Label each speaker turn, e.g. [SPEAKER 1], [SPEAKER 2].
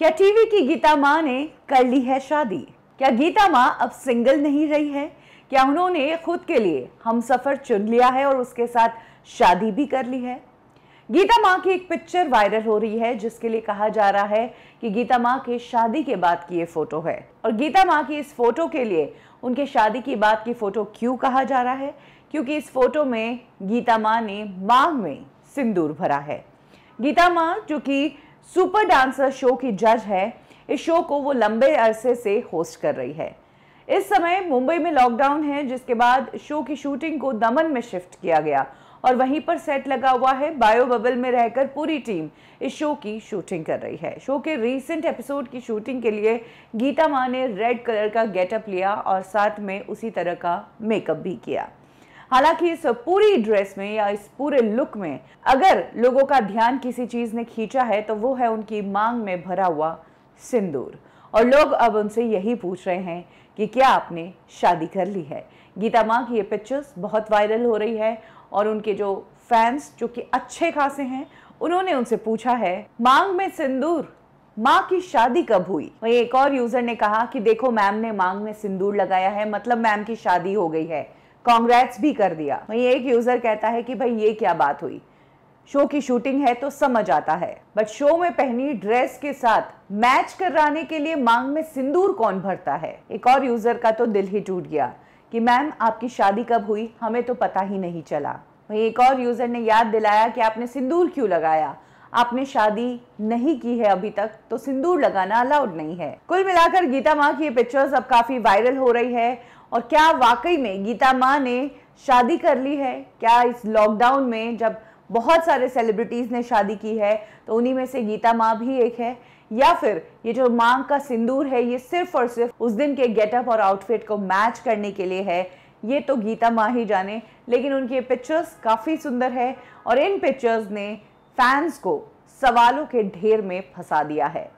[SPEAKER 1] क्या टीवी की गीता माँ ने कर ली है शादी क्या गीता माँ अब सिंगल नहीं रही है क्या उन्होंने खुद के लिए हम सफ़र चुन लिया है और उसके साथ शादी भी कर ली है गीता माँ की एक पिक्चर वायरल हो रही है जिसके लिए कहा जा रहा है कि गीता माँ के शादी के बाद की ये फोटो है और गीता माँ की इस फोटो के लिए उनके शादी की बाद की फोटो क्यों कहा जा रहा है क्योंकि इस फोटो में गीता माँ ने मांग में सिंदूर भरा है गीता माँ जो कि सुपर डांसर शो की जज है इस शो को वो लंबे अरसे से होस्ट कर रही है इस समय मुंबई में लॉकडाउन है जिसके बाद शो की शूटिंग को दमन में शिफ्ट किया गया और वहीं पर सेट लगा हुआ है बायो बबल में रहकर पूरी टीम इस शो की शूटिंग कर रही है शो के रीसेंट एपिसोड की शूटिंग के लिए गीता माँ ने रेड कलर का गेटअप लिया और साथ में उसी तरह का मेकअप भी किया हालांकि इस पूरी ड्रेस में या इस पूरे लुक में अगर लोगों का ध्यान किसी चीज ने खींचा है तो वो है उनकी मांग में भरा हुआ सिंदूर और लोग अब उनसे यही पूछ रहे हैं कि क्या आपने शादी कर ली है गीता माँ की ये पिक्चर्स बहुत वायरल हो रही है और उनके जो फैंस जो कि अच्छे खासे हैं उन्होंने उनसे पूछा है मांग में सिंदूर माँ की शादी कब हुई वही एक और यूजर ने कहा कि देखो मैम ने मांग में सिंदूर लगाया है मतलब मैम की शादी हो गई है कांग्रेट्स भी कर दिया वहीं एक यूजर कहता है कि भाई ये क्या बात हुई शो की शूटिंग है तो समझ आता है बट शो में पहनी ड्रेस के साथ मैच कराने के लिए मांग में सिंदूर कौन भरता है एक और यूजर का तो दिल ही टूट गया कि मैम आपकी शादी कब हुई हमें तो पता ही नहीं चला वहीं एक और यूजर ने याद दिलाया कि आपने सिंदूर क्यों लगाया आपने शादी नहीं की है अभी तक तो सिंदूर लगाना अलाउड नहीं है कुल मिलाकर गीता माँ की ये पिक्चर्स अब काफी वायरल हो रही है और क्या वाकई में गीता माँ ने शादी कर ली है क्या इस लॉकडाउन में जब बहुत सारे सेलिब्रिटीज़ ने शादी की है तो उन्हीं में से गीता माँ भी एक है या फिर ये जो मांग का सिंदूर है ये सिर्फ और सिर्फ उस दिन के गेटअप और आउटफिट को मैच करने के लिए है ये तो गीता माँ ही जाने लेकिन उनके पिक्चर्स काफ़ी सुंदर है और इन पिक्चर्स ने फैंस को सवालों के ढेर में फंसा दिया है